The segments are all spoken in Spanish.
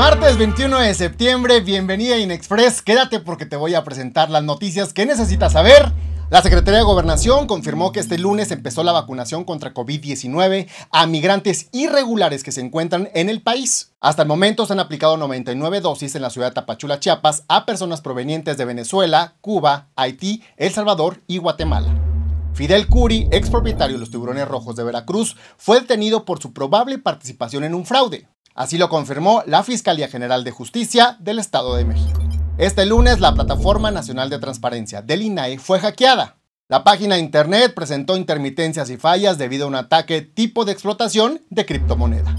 Martes 21 de septiembre, bienvenida a Inexpress. Quédate porque te voy a presentar las noticias que necesitas saber. La Secretaría de Gobernación confirmó que este lunes empezó la vacunación contra COVID-19 a migrantes irregulares que se encuentran en el país. Hasta el momento se han aplicado 99 dosis en la ciudad de Tapachula, Chiapas, a personas provenientes de Venezuela, Cuba, Haití, El Salvador y Guatemala. Fidel Curi, ex propietario de los Tiburones Rojos de Veracruz, fue detenido por su probable participación en un fraude. Así lo confirmó la Fiscalía General de Justicia del Estado de México. Este lunes la Plataforma Nacional de Transparencia del INAE fue hackeada. La página de internet presentó intermitencias y fallas debido a un ataque tipo de explotación de criptomoneda.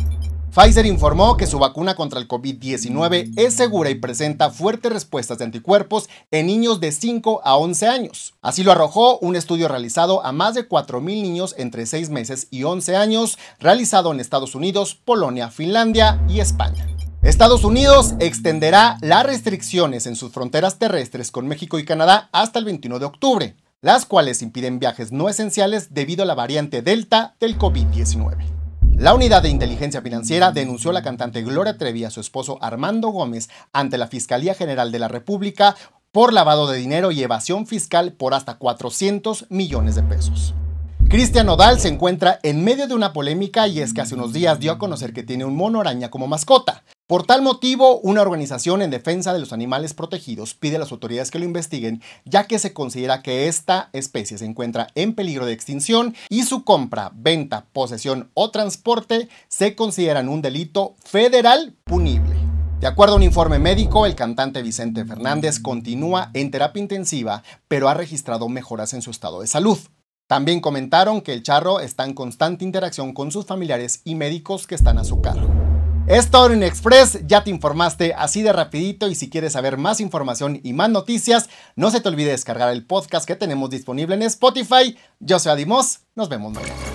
Pfizer informó que su vacuna contra el COVID-19 es segura y presenta fuertes respuestas de anticuerpos en niños de 5 a 11 años. Así lo arrojó un estudio realizado a más de 4.000 niños entre 6 meses y 11 años, realizado en Estados Unidos, Polonia, Finlandia y España. Estados Unidos extenderá las restricciones en sus fronteras terrestres con México y Canadá hasta el 21 de octubre, las cuales impiden viajes no esenciales debido a la variante Delta del COVID-19. La unidad de inteligencia financiera denunció a la cantante Gloria Trevi a su esposo Armando Gómez ante la Fiscalía General de la República por lavado de dinero y evasión fiscal por hasta 400 millones de pesos. Cristian Odal se encuentra en medio de una polémica y es que hace unos días dio a conocer que tiene un mono araña como mascota. Por tal motivo, una organización en defensa de los animales protegidos pide a las autoridades que lo investiguen, ya que se considera que esta especie se encuentra en peligro de extinción y su compra, venta, posesión o transporte se consideran un delito federal punible. De acuerdo a un informe médico, el cantante Vicente Fernández continúa en terapia intensiva, pero ha registrado mejoras en su estado de salud. También comentaron que el charro está en constante interacción con sus familiares y médicos que están a su cargo. Es Express, ya te informaste así de rapidito y si quieres saber más información y más noticias, no se te olvide descargar el podcast que tenemos disponible en Spotify. Yo soy Adimos, nos vemos mañana.